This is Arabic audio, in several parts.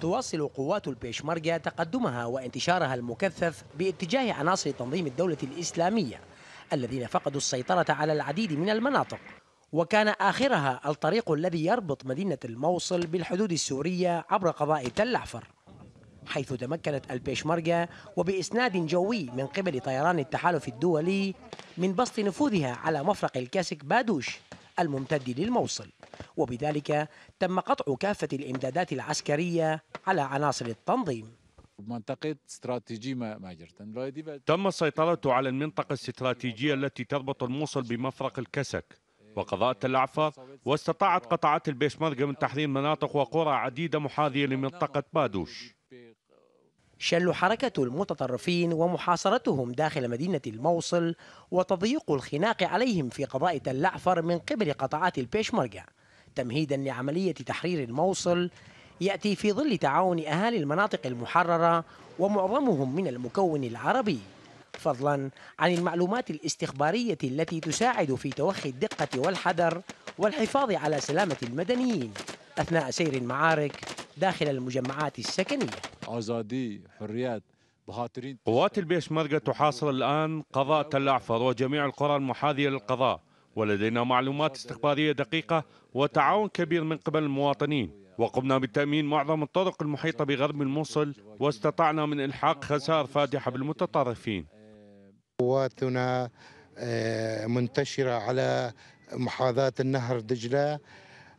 تواصل قوات البيشمركة تقدمها وانتشارها المكثف باتجاه عناصر تنظيم الدولة الإسلامية الذين فقدوا السيطرة على العديد من المناطق وكان آخرها الطريق الذي يربط مدينة الموصل بالحدود السورية عبر قضاء تل أحفر حيث تمكنت البيشمركة وبإسناد جوي من قبل طيران التحالف الدولي من بسط نفوذها على مفرق الكاسك بادوش الممتد للموصل وبذلك تم قطع كافة الإمدادات العسكرية على عناصر التنظيم تم السيطرة على المنطقة الاستراتيجية التي تربط الموصل بمفرق الكسك وقضاء تل واستطاعت قطعات البيشمركة من تحرير مناطق وقرى عديدة محاذية لمنطقة بادوش شل حركة المتطرفين ومحاصرتهم داخل مدينة الموصل وتضييق الخناق عليهم في قضاء تلعفر من قبل قطعات البيشمركة تمهيدا لعملية تحرير الموصل يأتي في ظل تعاون أهالي المناطق المحررة ومعظمهم من المكون العربي فضلا عن المعلومات الاستخبارية التي تساعد في توخي الدقة والحذر والحفاظ على سلامة المدنيين أثناء سير المعارك داخل المجمعات السكنية أزادي حريات قوات البيشمركة تحاصر الآن قضاء تل أعفر وجميع القرى المحاذية للقضاء ولدينا معلومات استخبارية دقيقة وتعاون كبير من قبل المواطنين وقمنا بتأمين معظم الطرق المحيطة بغرب الموصل واستطعنا من إلحاق خسائر فادحة بالمتطرفين قواتنا آه، منتشرة على محاذاة النهر دجلة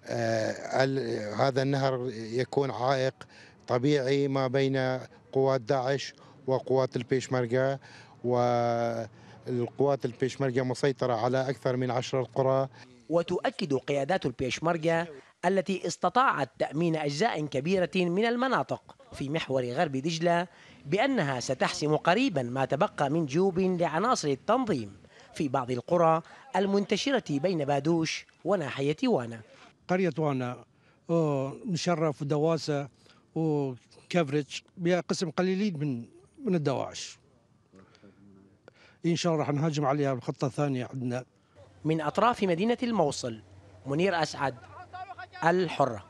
آه، هذا النهر يكون عائق طبيعي ما بين قوات داعش وقوات البيشمركة و القوات البيشمركة مسيطرة على أكثر من عشر قرى وتؤكد قيادات البيشمركة التي استطاعت تأمين أجزاء كبيرة من المناطق في محور غرب دجلة بأنها ستحسم قريبا ما تبقى من جيوب لعناصر التنظيم في بعض القرى المنتشرة بين بادوش وناحية وانا قرية وانا مشرف ودواسة وكفرج بها قسم قليلين من من الدواعش إن شاء الله راح نهاجم عليها بخطة ثانية عندنا من أطراف مدينة الموصل منير أسعد الحرة